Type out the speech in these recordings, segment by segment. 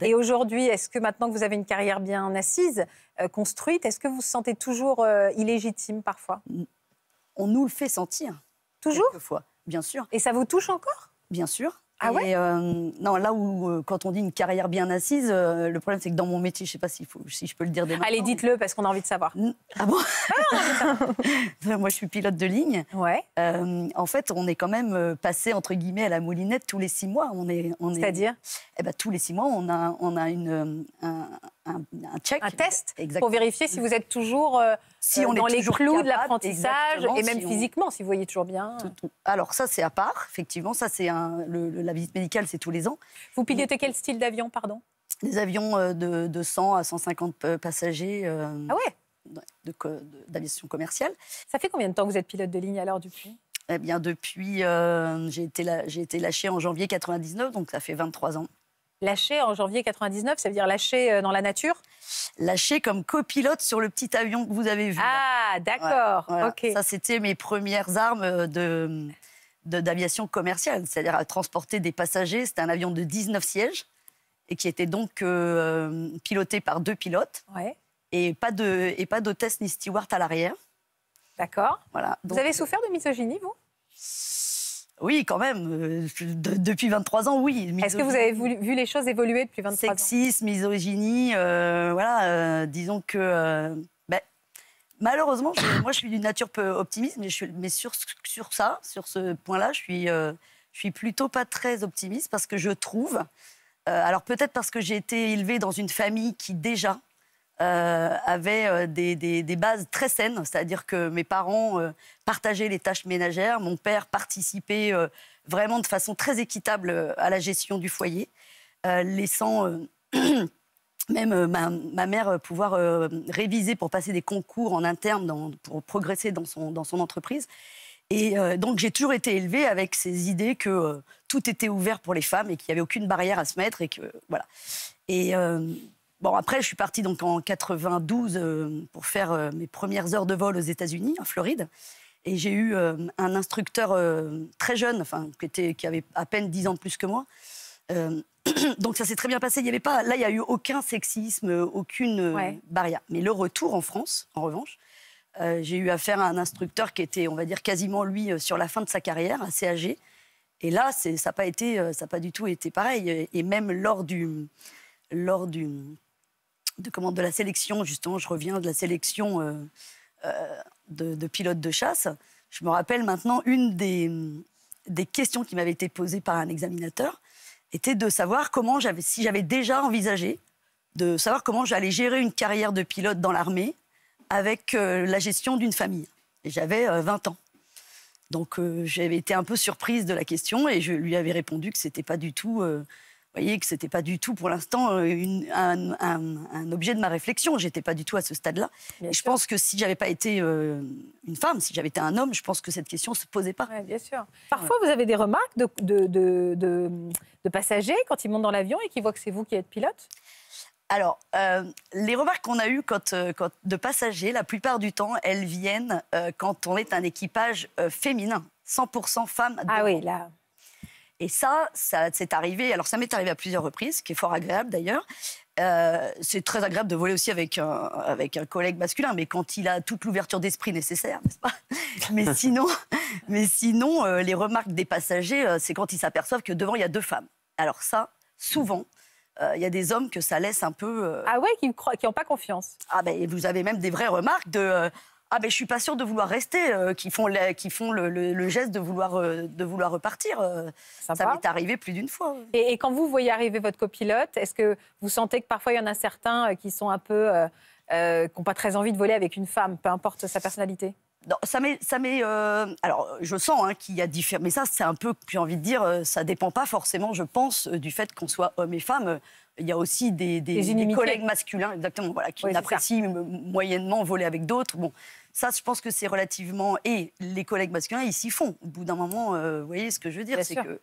Et aujourd'hui, est-ce que maintenant que vous avez une carrière bien assise, euh, construite, est-ce que vous vous sentez toujours euh, illégitime parfois On nous le fait sentir. Toujours Fois, bien sûr. Et ça vous touche encore Bien sûr. Ah ouais euh, Non, là où, euh, quand on dit une carrière bien assise, euh, le problème, c'est que dans mon métier, je ne sais pas si, faut, si je peux le dire des Allez, dites-le, parce qu'on a envie de savoir. Ah bon Moi, je suis pilote de ligne. Ouais. en fait, on est quand même passé, entre guillemets, à la moulinette tous les six mois. On est, on C'est-à-dire Eh ben, tous les six mois, on a, on a une, un, un, test pour vérifier si vous êtes toujours euh, si on euh, dans les clous de l'apprentissage et même physiquement, si vous voyez toujours bien. Alors ça, c'est à part, effectivement. Ça, c'est la visite médicale, c'est tous les ans. Vous pilotez quel style d'avion, pardon Des avions euh, de, 100 à 150 passagers. Euh, ah ouais D'aviation commerciale. Ça fait combien de temps que vous êtes pilote de ligne alors depuis Eh bien depuis, j'ai été, la, été lâchée en janvier 99, donc ça fait 23 ans. Lâché en janvier 99, ça veut dire lâché euh, dans la nature Lâché comme copilote sur le petit avion que vous avez vu. Ah, d'accord. Ok. Ça, c'était mes premières armes euh, de d'aviation commerciale, c'est-à-dire à transporter des passagers. C'était un avion de 19 sièges et qui était donc euh, piloté par deux pilotes et pas de d'hôtesse ni steward à l'arrière. D'accord. Voilà. vous avez souffert de misogynie, vous oui, quand même. Euh, depuis 23 ans, oui. Est-ce que vous avez vu, les choses évoluer depuis 23 ans Sexisme, misogynie, euh, voilà. Euh, disons que... Ben, malheureusement, moi, je suis d'une nature peu optimiste, mais, je sur, ça, sur ce point-là, je suis, je suis plutôt pas très optimiste parce que je trouve... alors peut-être parce que j'ai été élevée dans une famille qui déjà euh, avait euh, des, bases très saines, c'est-à-dire que mes parents euh, partageaient les tâches ménagères, mon père participait vraiment de façon très équitable à la gestion du foyer, laissant même ma, mère pouvoir réviser pour passer des concours en interne pour progresser dans son, dans son entreprise. Et donc j'ai toujours été élevée avec ces idées que tout était ouvert pour les femmes et qu'il n'y avait aucune barrière à se mettre et que voilà. Et Bon, après, je suis partie donc en 92 euh, pour faire euh, mes premières heures de vol aux États-Unis, en Floride. Et j'ai eu euh, un instructeur très jeune, enfin, qui, était, qui avait à peine 10 ans de plus que moi. donc ça s'est très bien passé. Il y avait pas, là, il n'y a eu aucun sexisme, aucune barrière. Mais le retour en France, en revanche, j'ai eu affaire à un instructeur qui était, on va dire, quasiment lui sur la fin de sa carrière, assez âgé. Et là, ça n'a pas été, ça pas du tout été pareil. Et même lors du, lors du, de, de la sélection, justement, je reviens de la sélection euh, euh, de, pilote pilotes de chasse, je me rappelle maintenant une des, des questions qui m'avait été posée par un examinateur était de savoir comment j'avais, si j'avais déjà envisagé de savoir comment j'allais gérer une carrière de pilote dans l'armée avec euh, la gestion d'une famille. Et j'avais 20 ans. Donc j'avais été un peu surprise de la question et je lui avais répondu que c'était pas du tout vous voyez que c'était pas du tout pour l'instant euh, un, objet de ma réflexion. J'étais pas du tout à ce stade-là. je pense que si j'avais pas été euh, une femme, si j'avais été un homme, je pense que cette question se posait pas. bien sûr. Parfois, vous avez des remarques de, de, de, de, passagers quand ils montent dans l'avion et qu'ils voient que c'est vous qui êtes pilote. Alors, euh, les remarques qu'on a eues quand, de passagers, la plupart du temps, elles viennent quand on est un équipage féminin, 100% femme. Ah oui, là. Et ça, ça c'est arrivé. Alors, ça m'est arrivé à plusieurs reprises, ce qui est fort agréable d'ailleurs. Euh, c'est très agréable de voler aussi avec un, avec un collègue masculin, mais quand il a toute l'ouverture d'esprit nécessaire, n'est-ce pas Mais sinon, mais sinon euh, les remarques des passagers, euh, c'est quand ils s'aperçoivent que devant, il y a deux femmes. Alors ça, souvent, il y a des hommes que ça laisse un peu... Ah ouais, qui n'ont pas confiance. Ah ben, vous avez même des vraies remarques de ah ben je suis pas sûre de vouloir rester, euh, qui font, le, qui font le, geste de vouloir, euh, de vouloir repartir. Euh. ça m'est arrivé plus d'une fois. Et, et, quand vous voyez arriver votre copilote, est-ce que vous sentez que parfois il y en a certains qui sont un peu, qui n'ont pas très envie de voler avec une femme, peu importe sa personnalité non, ça met, ça euh, alors, je sens hein, qu'il y a différents. Mais ça, c'est un peu, j'ai envie de dire, euh, ça dépend pas forcément, je pense, euh, du fait qu'on soit homme et femme. Il y a aussi des, collègues masculins, exactement, voilà, qui apprécient moyennement voler avec d'autres. Bon, ça, je pense que c'est relativement. Et les collègues masculins, ils s'y font. Au bout d'un moment, vous voyez ce que je veux dire, c'est que.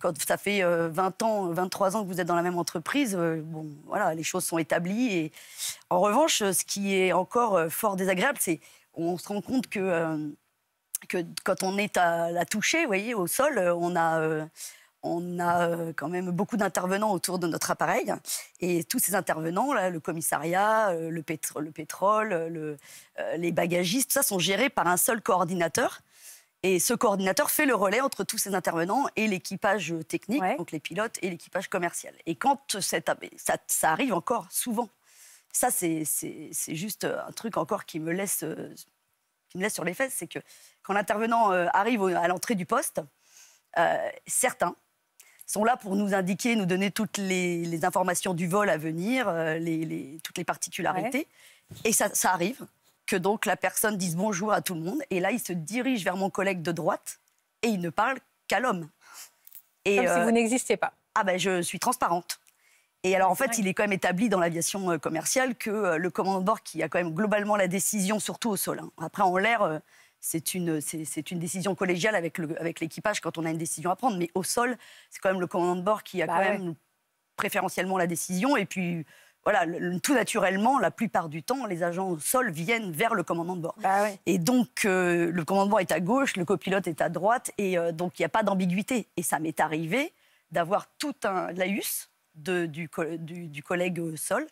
quand ça fait 20 ans, 23 ans que vous êtes dans la même entreprise, bon, voilà, les choses sont établies. Et en revanche, ce qui est encore fort désagréable, c'est on se rend compte euh, que, quand on est à la toucher, voyez, au sol, euh, on a, euh, quand même beaucoup d'intervenants autour de notre appareil. Et tous ces intervenants, le commissariat, le, pétrole, les bagagistes, ça sont gérés par un seul coordinateur. Et ce coordinateur fait le relais entre tous ces intervenants et l'équipage technique, donc les pilotes et l'équipage commercial. Et quand ça arrive encore souvent ça, c'est juste euh, un truc encore qui me laisse, euh, qui me laisse sur les fesses, c'est que quand l'intervenant euh, arrive à l'entrée du poste, certains sont là pour nous indiquer, nous donner toutes les, informations du vol à venir, toutes les particularités. Et ça, arrive que donc la personne dise bonjour à tout le monde. Et là, il se dirige vers mon collègue de droite et il ne parle qu'à l'homme. Comme si vous n'existiez pas. Ah ben, je suis transparente. Et alors, en fait, il est quand même établi dans l'aviation euh, commerciale que euh, le commandant de bord qui a quand même globalement la décision, surtout au sol. Hein. Après, en l'air, euh, c'est une, décision collégiale avec, l'équipage quand on a une décision à prendre. Mais au sol, c'est quand même le commandant de bord qui a bah quand même préférentiellement la décision. Et puis, voilà, tout naturellement, la plupart du temps, les agents au sol viennent vers le commandant de bord. Bah et donc, le commandant de bord est à gauche, le copilote est à droite, et donc il n'y a pas d'ambiguïté. Et ça m'est arrivé d'avoir tout un laïus du, du, collègue euh, Sol,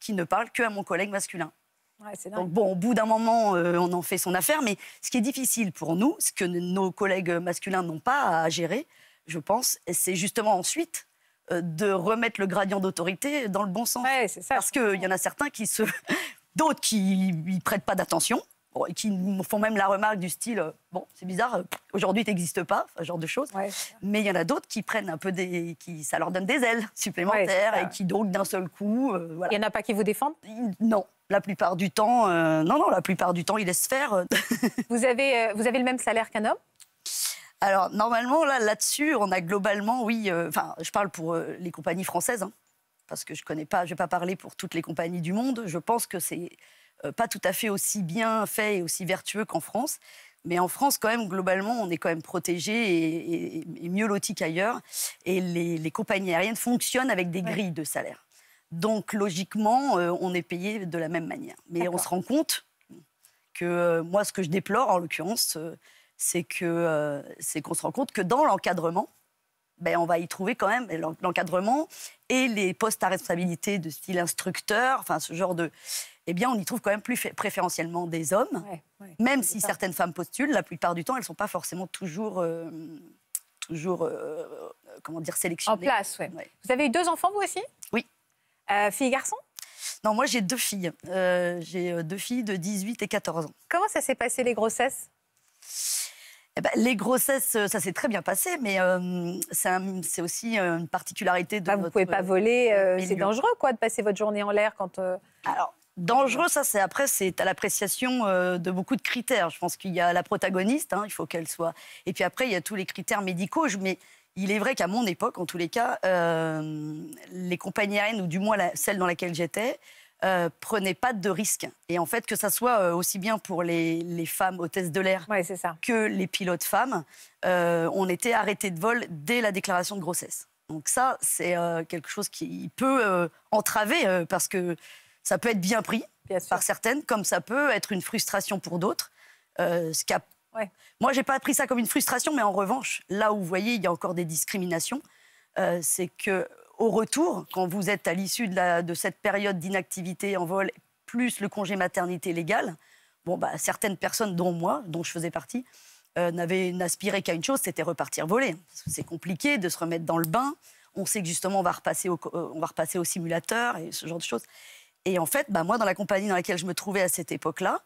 qui ne parle que à mon collègue masculin. Donc bon, au bout d'un moment, euh, on en fait son affaire, mais ce qui est difficile pour nous, ce que nos collègues masculins n'ont pas à gérer, je pense, c'est justement ensuite euh, de remettre le gradient d'autorité dans le bon sens. Ouais, ça, Parce qu'il y en a certains qui se... D'autres qui n'y prêtent pas d'attention, qui font même la remarque du style euh, bon c'est bizarre euh, aujourd'hui n'existes pas ce genre de choses mais il y en a d'autres qui prennent un peu des qui ça leur donne des ailes supplémentaires et qui donc d'un seul coup euh, il y en a pas qui vous défendent non la plupart du temps non non la plupart du temps ils laissent faire vous avez vous avez le même salaire qu'un homme alors normalement là là-dessus on a globalement oui enfin je parle pour les compagnies françaises hein, parce que je connais pas je vais pas parler pour toutes les compagnies du monde je pense que c'est euh, pas tout à fait aussi bien fait et aussi vertueux qu'en France. Mais en France, quand même, globalement, on est quand même protégé et, mieux loti qu'ailleurs. Et les, compagnies aériennes fonctionnent avec des grilles de salaire. Donc, logiquement, euh, on est payé de la même manière. Mais on se rend compte que euh, moi, ce que je déplore, en l'occurrence, c'est qu'on se rend compte que dans l'encadrement, ben, on va y trouver quand même l'encadrement et les postes à responsabilité de style instructeur, enfin ce genre de... Eh bien, on y trouve quand même plus préférentiellement des hommes, même si certaines femmes postulent, la plupart du temps, elles ne sont pas forcément toujours... Euh, toujours, euh, comment dire, sélectionnées. En place, oui. Ouais. Vous avez eu deux enfants, vous aussi Oui. Euh, filles et garçons Non, moi, j'ai deux filles. Euh, j'ai deux filles de 18 et 14 ans. Comment ça s'est passé, les grossesses eh ben, les grossesses, euh, ça s'est très bien passé, mais euh, c'est aussi euh, une particularité de bah, pouvez pas voler, c'est dangereux quoi de passer votre journée en l'air quand. Alors. Dangereux, ça, c'est après, c'est à l'appréciation de beaucoup de critères. Je pense qu'il y a la protagoniste, hein, il faut qu'elle soit. Et puis après, il y a tous les critères médicaux. Mais il est vrai qu'à mon époque, en tous les cas, les compagnies aériennes, ou du moins celles celle dans laquelle j'étais, euh, prenaient pas de risques. Et en fait, que ça soit euh, aussi bien pour les, femmes hôtesses de l'air que les pilotes femmes, euh, on était arrêtés de vol dès la déclaration de grossesse. Donc ça, c'est euh, quelque chose qui peut entraver parce que ça peut être bien pris par certaines, comme ça peut être une frustration pour d'autres. ce je n'ai Moi, j'ai pas pris ça comme une frustration, mais en revanche, là où vous voyez, il y a encore des discriminations, c'est que au retour, quand vous êtes à l'issue de, cette période d'inactivité en vol, plus le congé maternité légal, bon, bah, certaines personnes, dont moi, dont je faisais partie, euh, n'avaient n'aspiraient qu'à une chose, c'était repartir voler. C'est compliqué de se remettre dans le bain. On sait que justement, on va repasser au, euh, on va repasser au simulateur et ce genre de choses. Et en fait, bah, moi, dans la compagnie dans laquelle je me trouvais à cette époque-là,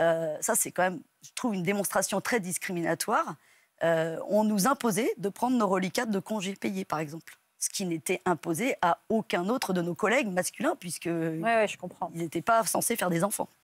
euh, ça, c'est quand même, je trouve, une démonstration très discriminatoire. on nous imposait de prendre nos reliquats de congés payés, par exemple ce qui n'était imposé à aucun autre de nos collègues masculins, puisque ils n'étaient pas censés faire des enfants.